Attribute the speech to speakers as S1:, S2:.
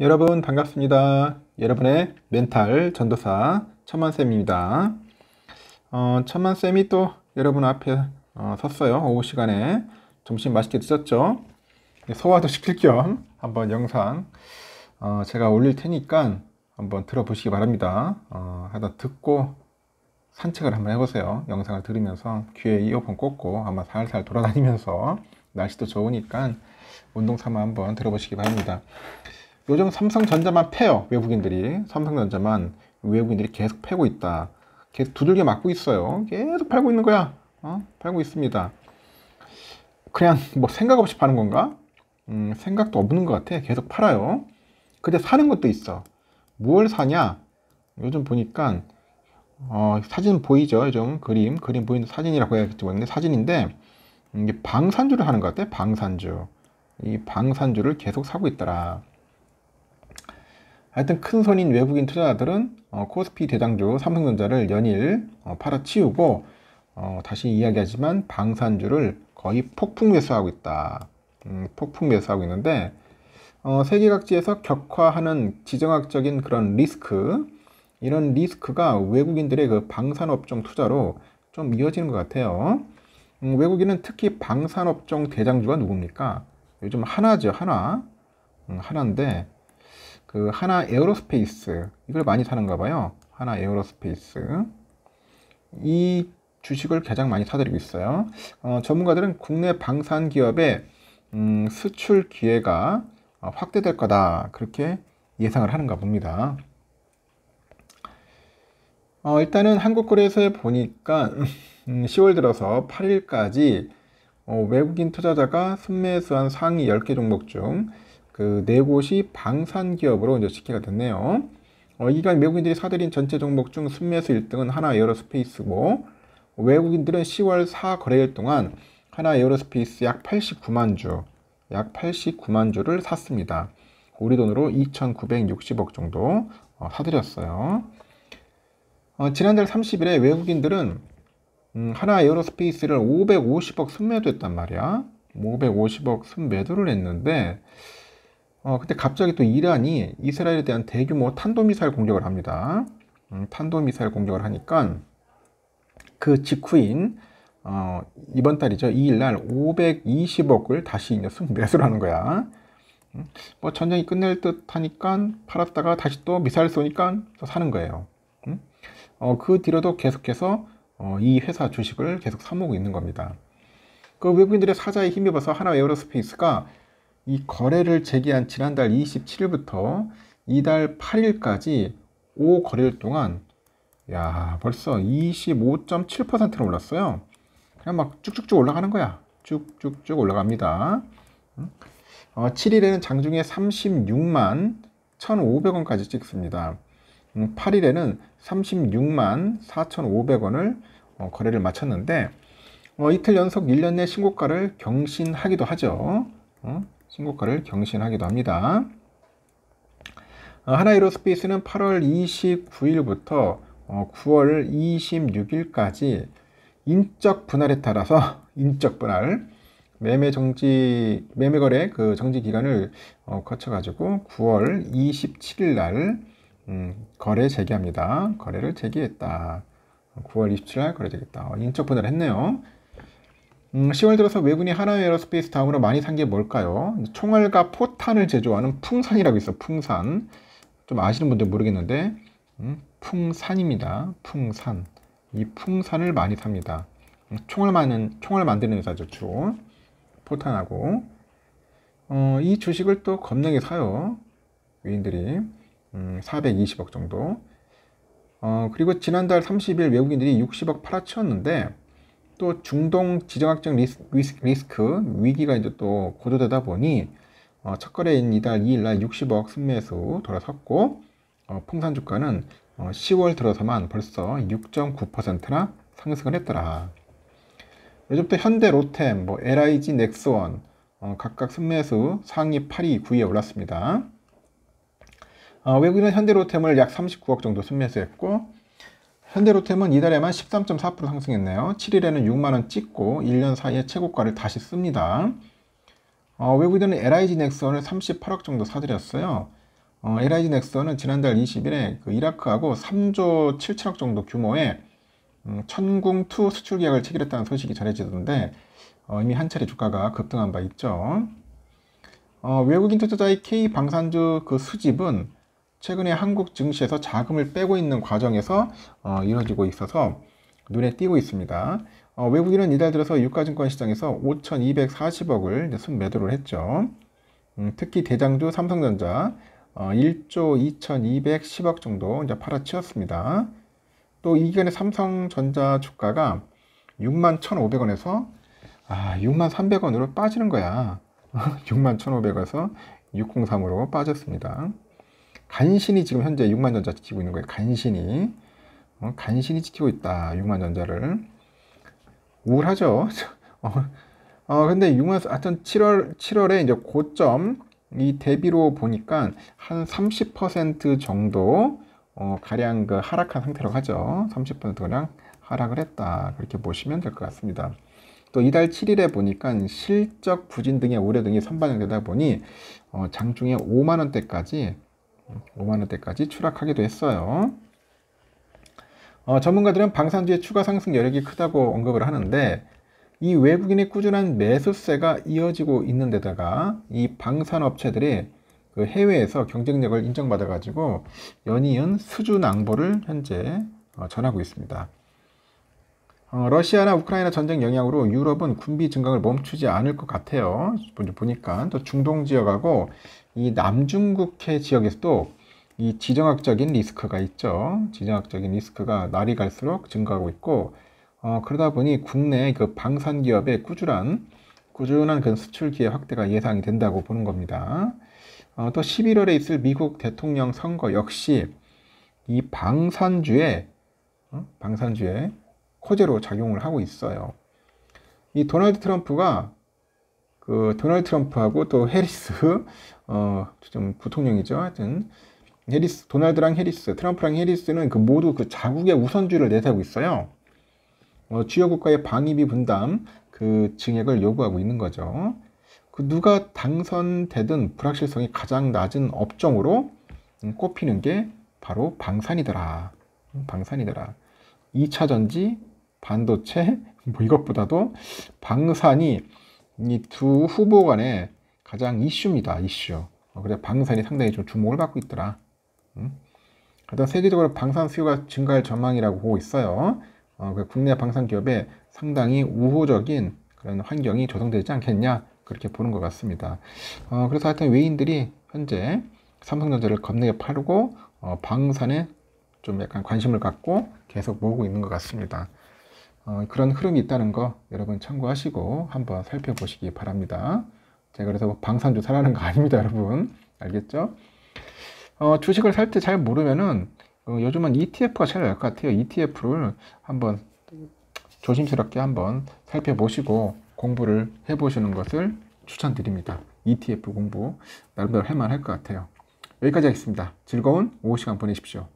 S1: 여러분 반갑습니다. 여러분의 멘탈 전도사 천만쌤입니다. 어, 천만쌤이 또 여러분 앞에 어, 섰어요. 오후 시간에 점심 맛있게 드셨죠? 네, 소화도 시킬 겸 한번 영상 어, 제가 올릴 테니까 한번 들어보시기 바랍니다. 어, 하다 듣고 산책을 한번 해보세요. 영상을 들으면서 귀에 이어폰 꽂고 아마 살살 돌아다니면서 날씨도 좋으니까 운동 삼아 한번 들어보시기 바랍니다. 요즘 삼성전자만 패요 외국인들이 삼성전자만 외국인들이 계속 패고 있다 계속 두들겨 맞고 있어요 계속 팔고 있는 거야 어? 팔고 있습니다 그냥 뭐 생각 없이 파는 건가? 음, 생각도 없는 것 같아 계속 팔아요 근데 사는 것도 있어 뭘 사냐? 요즘 보니까 어, 사진 보이죠? 요즘 그림 그림 보이는 사진이라고 해야겠지 모르겠는데 사진인데 이게 방산주를 하는 것 같아 방산주 이 방산주를 계속 사고 있더라 하여튼 큰 손인 외국인 투자자들은 어, 코스피 대장주 삼성전자를 연일 어, 팔아치우고 어, 다시 이야기하지만 방산주를 거의 폭풍 매수하고 있다. 음, 폭풍 매수하고 있는데 어, 세계 각지에서 격화하는 지정학적인 그런 리스크 이런 리스크가 외국인들의 그 방산업종 투자로 좀 이어지는 것 같아요. 음, 외국인은 특히 방산업종 대장주가 누굽니까? 요즘 하나죠, 하나. 음, 하나인데 그 하나 에어로스페이스 이걸 많이 사는가 봐요. 하나 에어로스페이스 이 주식을 가장 많이 사들이고 있어요. 어, 전문가들은 국내 방산 기업의 음, 수출 기회가 어, 확대될 거다 그렇게 예상을 하는가 봅니다. 어, 일단은 한국거래소에 보니까 10월 음, 들어서 8일까지 어, 외국인 투자자가 순매수한 상위 10개 종목 중 그네 곳이 방산 기업으로 이제 시기가 됐네요. 어, 이간 외국인들이 사들인 전체 종목 중 순매수 1등은 하나 에어로스페이스고 외국인들은 10월 4 거래일 동안 하나 에어로스페이스 약 89만 주, 약 89만 주를 샀습니다. 우리 돈으로 2,960억 정도 어, 사들였어요. 어, 지난달 30일에 외국인들은 음, 하나 에어로스페이스를 550억 순매도했단 말이야. 550억 순매도를 했는데 어, 그때 갑자기 또 이란이 이스라엘에 대한 대규모 탄도미사일 공격을 합니다. 음, 탄도미사일 공격을 하니까 그 직후인 어, 이번 달이죠. 2일날 520억을 다시 이 녀석 매수를 하는 거야. 음, 뭐 전쟁이 끝날 듯 하니까 팔았다가 다시 또 미사일 쏘니까 또 사는 거예요. 음? 어, 그 뒤로도 계속해서 어, 이 회사 주식을 계속 사모고 있는 겁니다. 그 외국인들의 사자에 힘입어서 하나 에어로스페이스가 이 거래를 제기한 지난달 27일부터 이달 8일까지 5거래일 동안 야 벌써 25.7%로 올랐어요. 그냥 막 쭉쭉쭉 올라가는 거야. 쭉쭉쭉 올라갑니다. 어, 7일에는 장중에 36만 1,500원까지 찍습니다. 8일에는 음, 36만 4,500원을 어, 거래를 마쳤는데 어, 이틀 연속 1년 내 신고가를 경신하기도 하죠. 어? 신고가를 경신하기도 합니다. 어, 하나이로스페이스는 8월 29일부터 9월 어, 26일까지 인적 분할에 따라서 인적 분할 매매 정지 매매 거래 그 정지 기간을 어, 거쳐 가지고 9월 27일 날 음, 거래 재개합니다. 거래를 재개했다. 9월 27일 거래 재개다 인적 분할 했네요. 음, 10월 들어서 외군이 하나의 에어스페이스 다음으로 많이 산 게 뭘까요? 총알과 포탄을 제조하는 풍산이라고 있어 풍산. 좀 아시는 분들 모르겠는데 음, 풍산입니다. 풍산. 이 풍산을 많이 삽니다. 총을 만드는, 총을 만드는 회사죠, 주로. 포탄하고. 어, 이 주식을 또 겁나게 사요. 외인들이. 음, 420억 정도. 어, 그리고 지난달 30일 외국인들이 60억 팔아치웠는데, 또 중동 지정학적 리스, 리스 크 위기가 이제 또 고조되다 보니 어, 첫 거래인 이달 2일 날 60억 순매수 돌아섰고 어, 풍산 주가는 어, 10월 들어서만 벌써 6.9%나 상승을 했더라. 요즘부터 현대 로템, 뭐 LIG 넥스원 어, 각각 순매수 상위 8위, 9위에 올랐습니다. 어, 외국인은 현대 로템을 약 39억 정도 순매수했고 현대로템은 이달에만 13.4% 상승했네요. 7일에는 6만원 찍고 1년 사이에 최고가를 다시 씁니다. 어, 외국인은 들 LIG 넥슨을 38억 정도 사들였어요. 어, LIG 넥슨은 지난달 20일에 그 이라크하고 3조 7천억 정도 규모의 음, 천궁2 수출 계약을 체결했다는 소식이 전해지던데 어, 이미 한 차례 주가가 급등한 바 있죠. 어, 외국인 투자자의 K 방산주 그 수집은 최근에 한국 증시에서 자금을 빼고 있는 과정에서 어, 이뤄지고 있어서 눈에 띄고 있습니다. 어, 외국인은 이달 들어서 유가증권 시장에서 5,240억을 순매도를 했죠. 음, 특히 대장주 삼성전자 어, 1조 2,210억 정도 이제 팔아치웠습니다. 또 이 기간에 삼성전자 주가가 6만 1,500원에서 아, 6만 300원으로 빠지는 거야. 6만 1,500에서 603으로 빠졌습니다. 간신히 지금 현재 6만전자 지키고 있는 거예요. 간신히. 어, 간신히 지키고 있다. 6만전자를. 우울하죠? 어, 어, 근데 6만, 하여튼 7월, 7월에 이제 고점, 이 대비로 보니까 한 30% 정도, 어, 가량 그 하락한 상태로고 하죠. 30%가량 하락을 했다. 그렇게 보시면 될 것 같습니다. 또 이달 7일에 보니까 실적 부진 등의 우려 등이 선반영되다 보니 어, 장중에 5만원대까지 5만원대까지 추락하기도 했어요. 어, 전문가들은 방산주의 추가 상승 여력이 크다고 언급을 하는데 이 외국인의 꾸준한 매수세가 이어지고 있는 데다가 이 방산업체들이 그 해외에서 경쟁력을 인정받아가지고 연이은 수주 낭보를 현재 어, 전하고 있습니다. 어, 러시아나 우크라이나 전쟁 영향으로 유럽은 군비 증강을 멈추지 않을 것 같아요. 보니까 또 중동 지역하고 이 남중국해 지역에서도 이 지정학적인 리스크가 있죠. 지정학적인 리스크가 날이 갈수록 증가하고 있고 어, 그러다 보니 국내 그 방산 기업의 꾸준한 꾸준한 그 수출 기회 확대가 예상이 된다고 보는 겁니다. 어, 또 11월에 있을 미국 대통령 선거 역시 이 방산주의 어? 방산주의 호재로 작용을 하고 있어요. 이 도널드 트럼프가 그 도널드 트럼프하고 또 해리스 어좀 부통령이죠. 하여튼 해리스 도널드랑 해리스 트럼프랑 해리스는 그 모두 그 자국의 우선주의를 내세우고 있어요. 어, 주요 국가의 방위비 분담 그 증액을 요구하고 있는 거죠. 그 누가 당선되든 불확실성이 가장 낮은 업종으로 꼽히는 게 바로 방산이더라. 방산이더라. 2차 전지, 반도체 뭐 이것보다도 방산이 이 두 후보 간에 가장 이슈입니다. 이슈. 어, 그래 방산이 상당히 좀 주목을 받고 있더라. 음? 일단 세계적으로 방산 수요가 증가할 전망이라고 보고 있어요. 어, 그 국내 방산 기업에 상당히 우호적인 그런 환경이 조성되지 않겠냐 그렇게 보는 것 같습니다. 어, 그래서 하여튼 외인들이 현재 삼성전자를 겁나게 팔고 어, 방산에 좀 약간 관심을 갖고 계속 모으고 있는 것 같습니다. 어, 그런 흐름이 있다는 거 여러분 참고하시고 한번 살펴보시기 바랍니다. 제가 그래서 뭐 방산 조사라는 거 아닙니다, 여러분. 알겠죠? 어, 주식을 살 때 잘 모르면은 어, 요즘은 ETF가 제일 나을 것 같아요. ETF를 한번 조심스럽게 한번 살펴보시고 공부를 해보시는 것을 추천드립니다. ETF 공부 나름대로 할만할 것 같아요. 여기까지 하겠습니다. 즐거운 오후 시간 보내십시오.